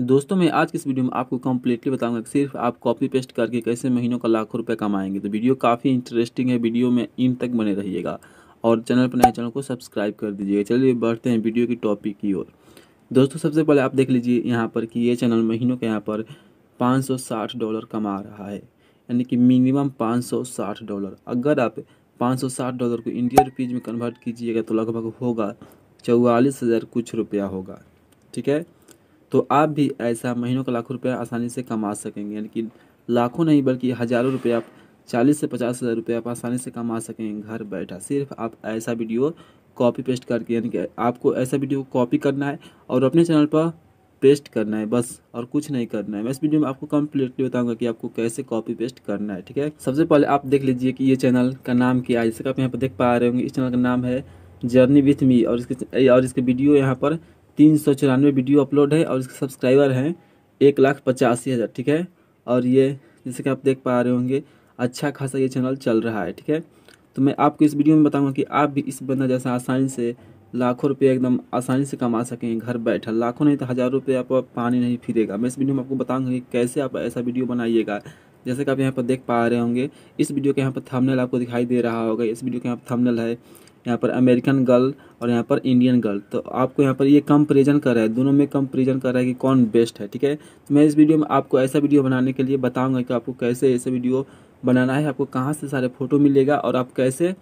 दोस्तों मैं आज की इस वीडियो में आपको कम्प्लीटली बताऊंगा कि सिर्फ आप कॉपी पेस्ट करके कैसे महीनों का लाखों रुपए कमाएंगे तो वीडियो काफ़ी इंटरेस्टिंग है वीडियो में इन तक बने रहिएगा और चैनल पर नए चैनल को सब्सक्राइब कर दीजिएगा चलिए बढ़ते हैं वीडियो की टॉपिक की ओर दोस्तों सबसे पहले आप देख लीजिए यहाँ पर कि ये चैनल महीनों के यहाँ पर पाँच डॉलर कमा रहा है यानी कि मिनिमम पाँच डॉलर अगर आप पाँच डॉलर को इंडियन रुपीज़ में कन्वर्ट कीजिएगा तो लगभग होगा चौवालीस हज़ार कुछ रुपया होगा ठीक है तो आप भी ऐसा महीनों का लाखों रुपया आसानी से कमा सकेंगे यानी कि लाखों नहीं बल्कि हज़ारों रुपये आप चालीस से पचास हज़ार रुपये आप आसानी से कमा सकेंगे घर बैठा सिर्फ आप ऐसा वीडियो कॉपी पेस्ट करके यानी कि आपको ऐसा वीडियो कॉपी करना है और अपने चैनल पर पेस्ट करना है बस और कुछ नहीं करना है मैं इस वीडियो में आपको कम्प्लीटली बताऊंगा कि आपको कैसे कॉपी पेस्ट करना है ठीक है सबसे पहले आप देख लीजिए कि ये चैनल का नाम क्या है जैसे आप यहाँ पर देख पा रहे होंगे इस चैनल का नाम है जर्नी विथ मी और इसके और इसके वीडियो यहाँ पर तीन सौ चौरानवे वीडियो अपलोड है और इसके सब्सक्राइबर हैं एक लाख पचासी हज़ार ठीक है और ये जैसे कि आप देख पा रहे होंगे अच्छा खासा ये चैनल चल रहा है ठीक है तो मैं आपको इस वीडियो में बताऊंगा कि आप भी इस बंदा जैसा आसानी से लाखों रुपये एकदम आसानी से कमा सकें घर बैठा लाखों नहीं तो हज़ार रुपये आप पानी नहीं फिरेगा मैं इस वीडियो में आपको बताऊंगा कि कैसे आप ऐसा वीडियो बनाइएगा जैसे कि आप यहाँ पर देख पा रहे होंगे इस वीडियो के यहाँ पर थंबनेल आपको दिखाई दे रहा होगा इस वीडियो के यहाँ पर थंबनेल है यहाँ पर अमेरिकन गर्ल और यहाँ पर इंडियन गर्ल तो आपको यहाँ पर ये कंपेरिजन कर रहा है दोनों में कंपेरिजन कर रहा है कि कौन बेस्ट है ठीक है तो मैं इस वीडियो में आपको ऐसा वीडियो बनाने के लिए बताऊँगा कि आपको कैसे ऐसा वीडियो बनाना है आपको कहाँ से सारे फ़ोटो मिलेगा और आप कैसे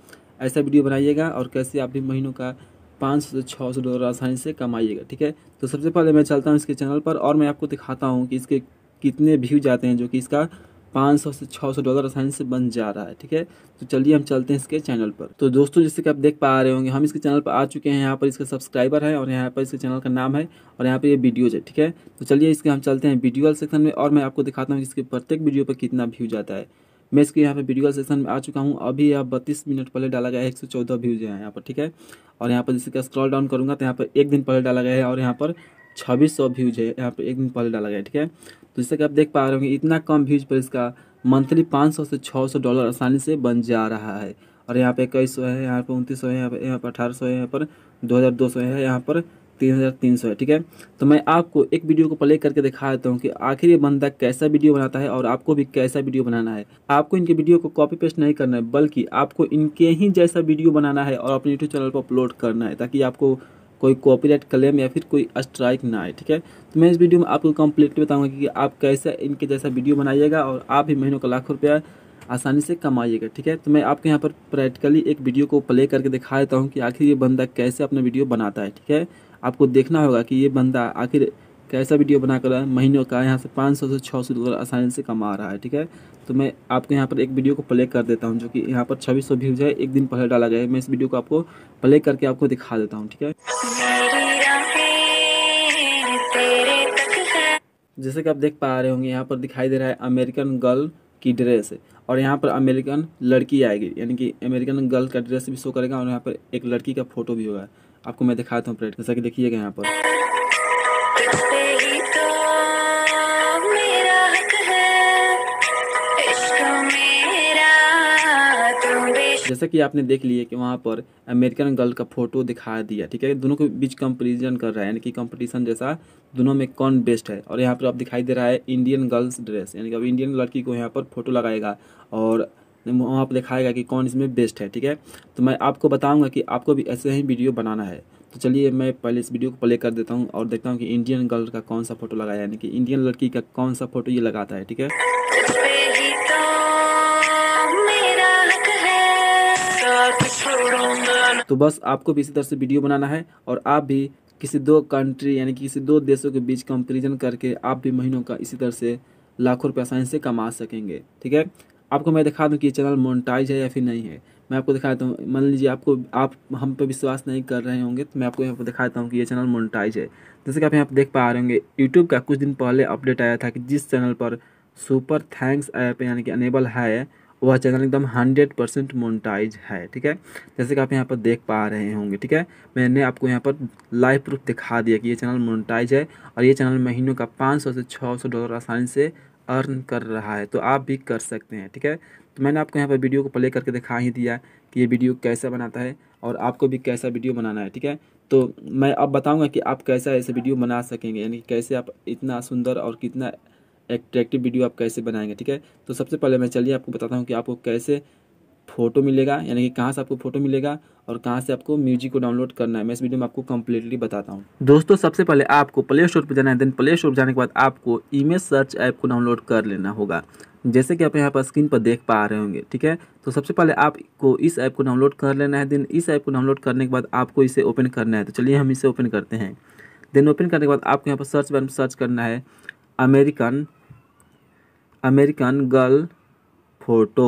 ऐसा वीडियो बनाइएगा और कैसे आप भी महीनों का पाँच सौ से छः सौ डॉलर आसानी से कमाइएगा ठीक है तो सबसे पहले मैं चलता हूँ इसके चैनल पर और मैं आपको दिखाता हूँ कि इसके कितने व्यू जाते हैं जो कि इसका पाँच सौ से छः सौ डॉलर आसानी से बन जा रहा है ठीक है तो चलिए हम चलते हैं इसके चैनल पर तो दोस्तों जैसे कि आप देख पा रहे होंगे हम इसके चैनल पर आ चुके हैं यहाँ पर इसका सब्सक्राइबर है और यहाँ पर इसके चैनल का नाम है और यहाँ पर ये वीडियोज है ठीक है तो चलिए इसके हम चलते हैं वीडियो सेक्शन में और मैं आपको दिखाता हूँ इसके प्रत्येक वीडियो पर कितना व्यू जाता है मैं इसके यहाँ पर वीडियो सेक्शन में आ चुका हूँ अभी यहाँ बत्तीस मिनट पहले डाला गया है एक सौ चौदह व्यूज है यहाँ पर ठीक है और यहाँ पर जैसे कि स्क्रॉल डाउन करूँगा तो यहाँ पर एक दिन पहले डाला गया है और यहाँ पर छब्बीस सौ व्यूज है यहाँ पर एक दिन पहले डाला गया है ठीक है तो जैसा कि आप देख पा रहे होंगे इतना कम व्यूज पर इसका मंथली पाँच से छः डॉलर आसानी से बन जा रहा है और यहाँ पे इक्कीस सौ है यहाँ पे उनतीस सौ है यहाँ पर यहाँ पर अठारह सौ है यहाँ पर दो हज़ार दो सौ है यहाँ पर तीन हज़ार तीन सौ है ठीक है तो मैं आपको एक वीडियो को प्ले करके दिखा देता हूँ कि आखिर ये बंदा कैसा वीडियो बनाता है और आपको भी कैसा वीडियो बनाना है आपको इनके वीडियो को कॉपी पेस्ट नहीं करना है बल्कि आपको इनके ही जैसा वीडियो बनाना है और अपने यूट्यूब चैनल पर अपलोड करना है ताकि आपको कोई कॉपीराइट क्लेम या फिर कोई स्ट्राइक ना आए ठीक है तो मैं इस वीडियो में आपको कम्प्लीटली बताऊँगा कि आप कैसे इनके जैसा वीडियो बनाइएगा और आप भी महीनों का लाखों रुपया आसानी से कमाइएगा ठीक है तो मैं आपके यहाँ पर प्रैक्टिकली एक वीडियो को प्ले करके दिखा देता हूँ कि आखिर ये बंदा कैसे अपना वीडियो बनाता है ठीक है आपको देखना होगा कि ये बंदा आखिर बना ऐसा वीडियो बनाकर महीनों का यहाँ से पाँच सौ से छः सौ डॉलर आसानी से कमा रहा है ठीक है तो मैं आपको यहाँ पर एक वीडियो को प्ले कर देता हूँ जो कि यहाँ पर छब्बीस सौ व्यूज है एक दिन पहले डाला गया है मैं इस वीडियो को आपको प्ले करके आपको दिखा देता हूँ ठीक है जैसे कि आप देख पा रहे होंगे यहाँ पर दिखाई दे रहा है अमेरिकन गर्ल की ड्रेस और यहाँ पर अमेरिकन लड़की आएगी यानी कि अमेरिकन गर्ल का ड्रेस भी शो करेगा और यहाँ पर एक लड़की का फोटो भी होगा आपको मैं दिखाता हूँ जैसा कि देखिएगा यहाँ पर जैसा कि आपने देख लिया कि वहाँ पर अमेरिकन गर्ल का फोटो दिखा दिया ठीक है दोनों के बीच कंपेरिजन कर रहा है यानी कि कंपटीशन जैसा दोनों में कौन बेस्ट है और यहाँ पर आप दिखाई दे रहा है इंडियन गर्ल्स ड्रेस यानी कि अब इंडियन लड़की को यहाँ पर फोटो लगाएगा और वहाँ पर दिखाएगा कि कौन इसमें बेस्ट है ठीक है तो मैं आपको बताऊँगा कि आपको भी ऐसे ही वीडियो बनाना है तो चलिए मैं पहले इस वीडियो को प्ले कर देता हूँ और देखता हूँ कि इंडियन गर्ल का कौन सा फोटो लगाया यानी कि इंडियन लड़की का कौन सा फोटो ये लगाता है ठीक है तो बस आपको भी इसी तरह से वीडियो बनाना है और आप भी किसी दो कंट्री यानी कि किसी दो देशों के बीच कंपेरिजन करके आप भी महीनों का इसी तरह से लाखों रुपये आसानी से कमा सकेंगे ठीक है आपको मैं दिखा दूँ कि ये चैनल मोनटाइज है या फिर नहीं है मैं आपको देता हूँ मान लीजिए आपको आप हम पर विश्वास नहीं कर रहे होंगे तो मैं आपको यहाँ पर दिखाता हूँ कि ये चैनल मोनटाइज है जैसे कि आप यहाँ पर देख पा रहे होंगे यूट्यूब का कुछ दिन पहले अपडेट आया था कि जिस चैनल पर सुपर थैंक्स ऐप यानी कि अनेबल है वह चैनल एकदम हंड्रेड परसेंट मोनिटाइज है ठीक है जैसे कि आप यहाँ पर देख पा रहे होंगे ठीक है मैंने आपको यहाँ पर लाइव प्रूफ दिखा दिया कि ये चैनल मोनिटाइज है और ये चैनल महीनों का पाँच सौ से छः सौ डॉलर आसानी से अर्न कर रहा है तो आप भी कर सकते हैं ठीक है तो मैंने आपको यहाँ पर वीडियो को प्ले करके दिखा ही दिया कि ये वीडियो कैसा बनाता है और आपको भी कैसा वीडियो बनाना है ठीक है तो मैं अब बताऊँगा कि आप कैसा ऐसे वीडियो बना सकेंगे यानी कैसे आप इतना सुंदर और कितना एट्रैक्टिव वीडियो आप कैसे बनाएंगे ठीक है तो सबसे पहले मैं चलिए आपको बताता हूँ कि आपको कैसे फ़ोटो मिलेगा यानी कि कहाँ से आपको फ़ोटो मिलेगा और कहाँ से आपको म्यूजिक को डाउनलोड करना है मैं इस वीडियो में आपको कंप्लीटली बताता हूँ दोस्तों सबसे पहले आपको प्ले स्टोर पर जाना है देन प्ले स्टोर पर जाने के बाद आपको इमेज सर्च ऐप को डाउनलोड कर लेना होगा जैसे कि आप यहाँ पर स्क्रीन पर देख पा रहे होंगे ठीक है तो सबसे पहले आपको इस ऐप को डाउनलोड कर लेना है देन इस ऐप को डाउनलोड करने के बाद आपको इसे ओपन करना है तो चलिए हम इसे ओपन करते हैं देन ओपन करने के बाद आपको यहाँ पर सर्च बार में सर्च करना है अमेरिकन अमेरिकन गर्ल फ़ोटो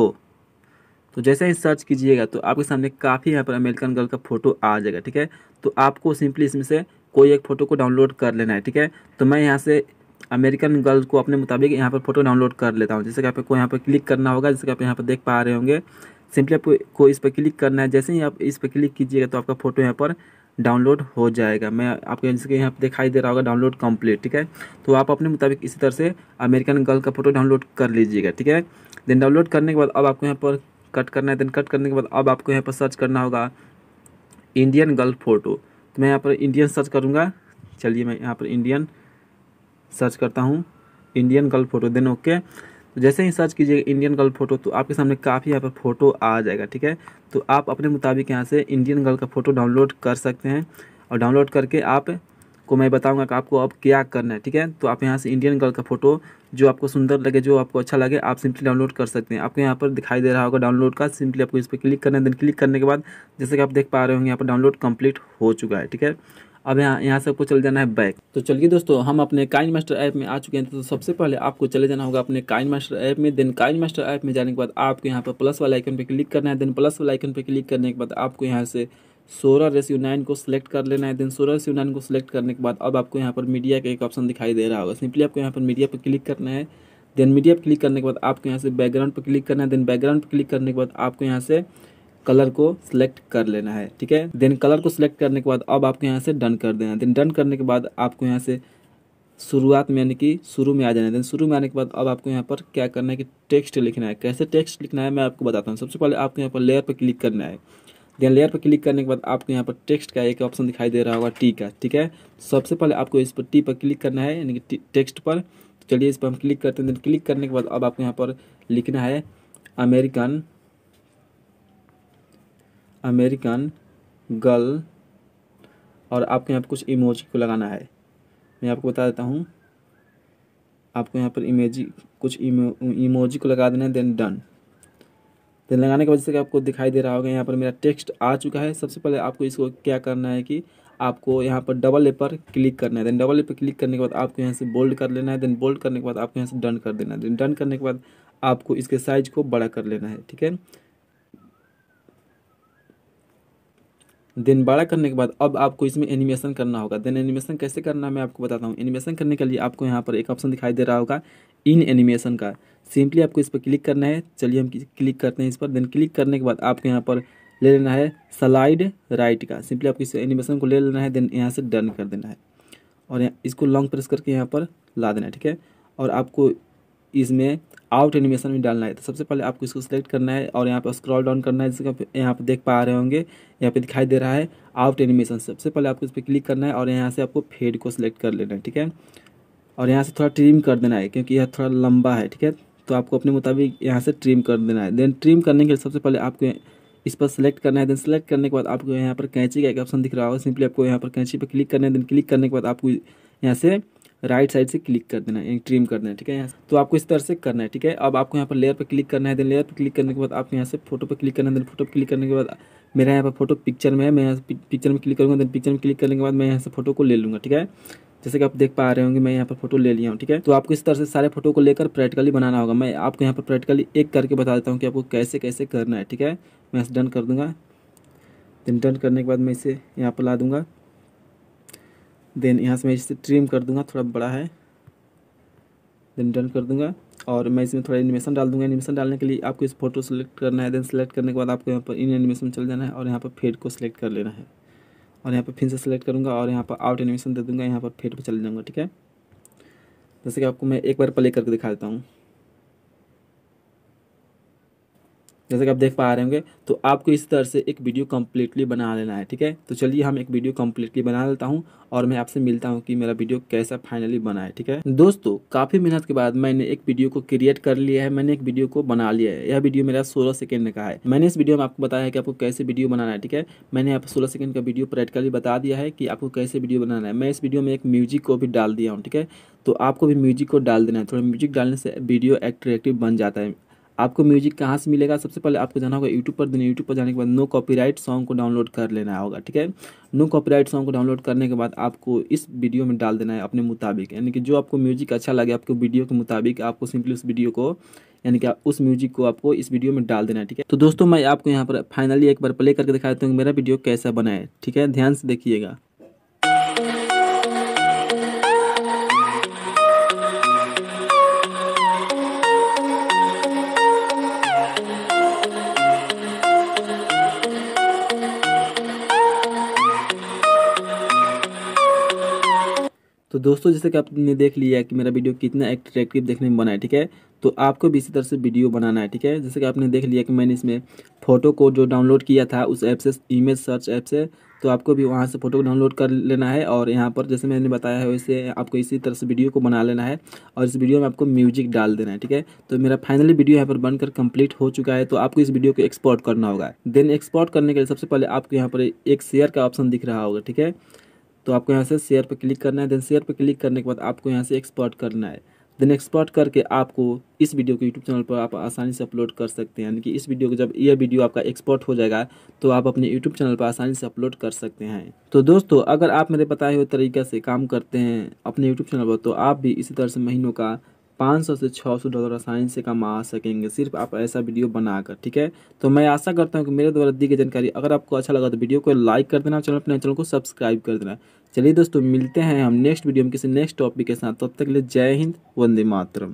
तो जैसे ही सर्च कीजिएगा तो आपके सामने काफ़ी यहाँ पर अमेरिकन गर्ल का फ़ोटो आ जाएगा ठीक है तो आपको सिंपली इसमें से कोई एक फ़ोटो को डाउनलोड कर लेना है ठीक है तो मैं यहाँ से अमेरिकन गर्ल को अपने मुताबिक यहाँ पर फ़ोटो डाउनलोड कर लेता हूँ जैसे कि आपको यहाँ पर क्लिक करना होगा जैसे कि आप यहाँ पर देख पा रहे होंगे सिंपली आपको को इस पर क्लिक करना है जैसे ही आप इस पर क्लिक कीजिएगा तो आपका फ़ोटो यहाँ पर डाउनलोड हो जाएगा मैं आपको जैसे यहाँ पर दिखाई दे रहा होगा डाउनलोड कंप्लीट ठीक है तो आप अपने मुताबिक इसी तरह से अमेरिकन गर्ल का फोटो डाउनलोड कर लीजिएगा ठीक है देन डाउनलोड करने के बाद अब आपको यहाँ पर कट करना है देन कट करने के बाद अब आपको यहाँ पर सर्च करना होगा इंडियन गर्ल फोटो तो मैं यहाँ पर इंडियन सर्च करूँगा चलिए मैं यहाँ पर इंडियन सर्च करता हूँ Indian girl photo then okay तो जैसे ही सर्च कीजिएगा इंडियन गर्ल फोटो तो आपके सामने काफ़ी यहाँ पर फ़ोटो आ जाएगा ठीक है तो आप अपने मुताबिक यहाँ से इंडियन गर्ल का फ़ोटो डाउनलोड कर सकते हैं और डाउनलोड करके आप को मैं बताऊंगा कि आपको अब क्या करना है ठीक है तो आप यहाँ से इंडियन गर्ल का फोटो जो आपको सुंदर लगे जो आपको अच्छा लगे आप सिंपली डाउनलोड कर सकते हैं आपको यहाँ पर दिखाई दे रहा होगा डाउनलोड का सिंपली आपको इस पर क्लिक करना है देन क्लिक करने के बाद जैसे कि आप देख पा रहे होंगे यहाँ पर डाउनलोड कंप्लीट हो चुका है ठीक है अब यहाँ यहाँ से आपको चले जाना है बैक तो चलिए दोस्तों हम अपने काइन मास्टर ऐप में आ चुके हैं तो सबसे पहले आपको चले जाना होगा अपने काइन मास्टर ऐप में देन काइन मास्टर ऐप में जाने के बाद आपको यहाँ पर प्लस वाला आइकन पर क्लिक करना है देन प्लस वाला आइकन पर क्लिक करने के बाद आपको यहाँ से सोलह रेसियो नाइन को सिलेक्ट कर लेना है देन सोलह रेसियो नाइन को सिलेक्ट करने के बाद अब आपको यहाँ पर मीडिया का एक ऑप्शन दिखाई दे रहा होगा सिंपली आपको यहाँ पर मीडिया पर क्लिक करना है देन मीडिया पर क्लिक करने के बाद आपको यहाँ से बैकग्राउंड पर क्लिक करना है देन बैकग्राउंड पर क्लिक करने के बाद आपको यहाँ से कलर को सिलेक्ट कर लेना है ठीक है देन कलर को सिलेक्ट करने के बाद अब आपको यहाँ से डन कर देना है देन डन करने के बाद आपको यहाँ से शुरुआत में यानी कि शुरू में आ जाना है देन शुरू में आने के बाद अब आपको यहाँ पर क्या करना है कि टेक्स्ट लिखना है कैसे टेक्स्ट लिखना है मैं आपको बताता हूँ सबसे पहले आपको यहाँ पर लेयर पर क्लिक करना है देन लेयर पर क्लिक करने के बाद आपको यहाँ पर टेक्स्ट का एक ऑप्शन दिखाई दे रहा होगा टी का ठीक है सबसे पहले आपको इस पर टी पर क्लिक करना है यानी कि टेक्स्ट पर चलिए इस पर हम क्लिक करते हैं देन क्लिक करने के बाद अब आपको यहाँ पर लिखना है अमेरिकन अमेरिकन गर्ल और आपको यहाँ पर कुछ इमोजी को लगाना है मैं आपको बता देता हूँ आपको यहाँ पर इमेजी कुछ इमो इमोजी को लगा देना है देन डन देन लगाने के वजह से आपको दिखाई दे रहा होगा यहाँ पर मेरा टेक्स्ट आ चुका है सबसे पहले आपको इसको क्या करना है कि आपको यहाँ पर डबल ए पर क्लिक करना है देन डबल ए पर क्लिक करने के बाद आपको यहाँ से बोल्ड कर लेना है देन बोल्ड करने के बाद आपको यहाँ से डन कर देना है देन डन करने के बाद आपको इसके साइज को बड़ा कर लेना है ठीक है देन बड़ा करने के बाद अब आपको इसमें एनिमेशन करना होगा देन एनिमेशन कैसे करना मैं आपको बताता हूँ एनिमेशन करने के लिए आपको यहाँ पर एक ऑप्शन दिखाई दे रहा होगा इन एनिमेशन का सिंपली आपको इस पर क्लिक करना है चलिए हम क्लिक करते हैं इस पर देन क्लिक करने के बाद आपको यहाँ पर ले लेना है स्लाइड राइट का सिंपली आपको इस एनिमेशन को ले लेना है देन यहाँ से डन कर देना है और इसको लॉन्ग प्रेस करके यहाँ पर ला देना है ठीक है और आपको इसमें आउट एनिमेशन में डालना है तो सबसे पहले आपको इसको सिलेक्ट करना है और यहाँ पर स्क्रॉल डाउन करना है जिसका यहाँ पर देख पा रहे होंगे यहाँ पे दिखाई दे रहा है आउट एनिमेशन सबसे पहले आपको इस पर क्लिक करना है और यहाँ से आपको फेड को सिलेक्ट कर लेना है ठीक है और यहाँ से थोड़ा ट्रिम कर देना है क्योंकि यह थोड़ा लंबा है ठीक है तो आपको अपने मुताबिक यहाँ से ट्रिम कर देना है देन ट्रिम करने के लिए सबसे पहले आपको इस पर सेलेक्ट करना है देन सेलेक्ट करने के बाद आपको यहाँ पर कैंची का एक ऑप्शन दिख रहा होगा सिंपली आपको यहाँ पर कैंची पर क्लिक करना है देन क्लिक करने के बाद आपको यहाँ से राइट साइड से क्लिक कर देना यानी ट्रिम कर देना ठीक है यहाँ तो आपको इस तरह से करना है ठीक है अब आपको यहाँ पर लेयर पर क्लिक करना है देन लेयर पर क्लिक करने के बाद आपको यहाँ से फोटो पर क्लिक करना है देन फोटो पर क्लिक करने के बाद मेरा यहाँ पर फोटो पिक्चर में है मैं यहाँ पिक्चर में क्लिक करूँगा देन पिक्चर में क्लिक करने के बाद मैं यहाँ से फोटो को ले लूँगा ठीक है जैसे कि आप देख पा रहे होंगे मैं यहाँ पर फोटो ले लिया हूँ ठीक है तो आपको इस तरह से सारे फोटो को लेकर प्रैक्टिकली बनाना होगा मैं आपको यहाँ पर प्रैक्टिकली एक करके बता देता हूँ कि आपको कैसे कैसे करना है ठीक है मैं इसे डन कर दूँगा देन डन करने के बाद मैं इसे यहाँ पर ला दूँगा देन यहाँ से मैं इसे ट्रिम कर दूंगा थोड़ा बड़ा है देन डन कर दूंगा और मैं इसमें थोड़ा एनिमेशन डाल दूंगा एनिमेशन डालने के लिए आपको इस फोटो सेलेक्ट करना है देन सेलेक्ट करने के बाद आपको यहाँ पर इन एनिमेशन चल जाना है और यहाँ पर फेड को सिलेक्ट कर लेना है और यहाँ पर फिर से सेलेक्ट करूँगा और यहाँ पर आउट एनिमेशन दे दूँगा यहाँ पर फेड पर चले जाऊँगा ठीक है जैसे कि आपको मैं एक बार प्ले करके दिखा देता हूँ जैसे कि आप देख पा रहे होंगे तो आपको इस तरह से एक वीडियो कम्प्लीटली बना लेना है ठीक है तो चलिए हम एक वीडियो कम्प्लीटली बना लेता हूँ और मैं आपसे मिलता हूँ कि मेरा वीडियो कैसा फाइनली बना है ठीक है दोस्तों काफ़ी मेहनत के बाद मैंने एक वीडियो को क्रिएट कर लिया है मैंने एक वीडियो को बना लिया है यह वीडियो मेरा सोलह सेकेंड का है मैंने इस वीडियो में आपको बताया है कि आपको कैसे वीडियो बनाना है ठीक है मैंने आपको सोलह सेकेंड का वीडियो प्रैक्टिकली बता दिया है कि आपको कैसे वीडियो बनाना है मैं इस वीडियो में एक म्यूजिक को भी डाल दिया हूँ ठीक है तो आपको भी म्यूजिक को डाल देना है थोड़ा म्यूजिक डालने से वीडियो एट्रैक्टिव बन जाता है आपको म्यूजिक कहाँ से मिलेगा सबसे पहले आपको जाना होगा यूट्यूब पर देना यूट्यूब पर जाने के बाद नो कॉपीराइट सॉन्ग को डाउनलोड कर लेना होगा ठीक है नो कॉपीराइट सॉन्ग को डाउनलोड करने के बाद आपको इस वीडियो में डाल देना है अपने मुताबिक यानी कि जो आपको म्यूजिक अच्छा लगे आपको वीडियो के मुताबिक आपको सिंपली उस वीडियो को यानी कि उस म्यूजिक को आपको इस वीडियो में डाल देना है ठीक है तो दोस्तों मैं आपको यहाँ पर फाइनली एक बार प्ले करके दिखा देता हूँ मेरा वीडियो कैसा बना है ठीक है ध्यान से देखिएगा तो दोस्तों जैसे कि आपने देख लिया कि मेरा वीडियो कितना एट्रैक्टिव देखने में बना है ठीक है तो आपको भी इसी तरह से वीडियो बनाना है ठीक है जैसे कि आपने देख लिया कि मैंने इसमें फ़ोटो को जो डाउनलोड किया था उस ऐप से इमेज सर्च ऐप से तो आपको भी वहाँ से फ़ोटो को डाउनलोड कर लेना है और यहाँ पर जैसे मैंने बताया है वैसे आपको इसी तरह से वीडियो को बना लेना है और इस वीडियो में आपको म्यूजिक डाल देना है ठीक है तो मेरा फाइनली वीडियो यहाँ पर बनकर कंप्लीट हो चुका है तो आपको इस वीडियो को एक्सपोर्ट करना होगा देन एक्सपोर्ट करने के लिए सबसे पहले आपको यहाँ पर एक शेयर का ऑप्शन दिख रहा होगा ठीक है तो आपको यहाँ से शेयर पर क्लिक करना है देन शेयर पर क्लिक करने के बाद आपको यहाँ से एक्सपर्ट करना है देन एक्सपर्ट करके आपको इस वीडियो को यूट्यूब चैनल पर आप आसानी से अपलोड कर सकते हैं यानी कि इस वीडियो को जब यह वीडियो आपका एक्सपर्ट हो जाएगा तो आप अपने यूट्यूब चैनल पर आसानी से अपलोड कर सकते हैं तो दोस्तों अगर आप मेरे बताए हुए तरीके से काम करते हैं अपने यूट्यूब चैनल पर तो आप भी इसी तरह से महीनों का पाँच सौ से छः सौ डॉलर आसानी से कमा सकेंगे सिर्फ आप ऐसा वीडियो बनाकर ठीक है तो मैं आशा करता हूँ कि मेरे द्वारा दी गई जानकारी अगर आपको अच्छा लगा तो वीडियो को लाइक कर देना चैनल अपने चैनल को सब्सक्राइब कर देना चलिए दोस्तों मिलते हैं हम नेक्स्ट वीडियो में किसी नेक्स्ट टॉपिक के साथ तब तक के लिए जय हिंद वंदे मातरम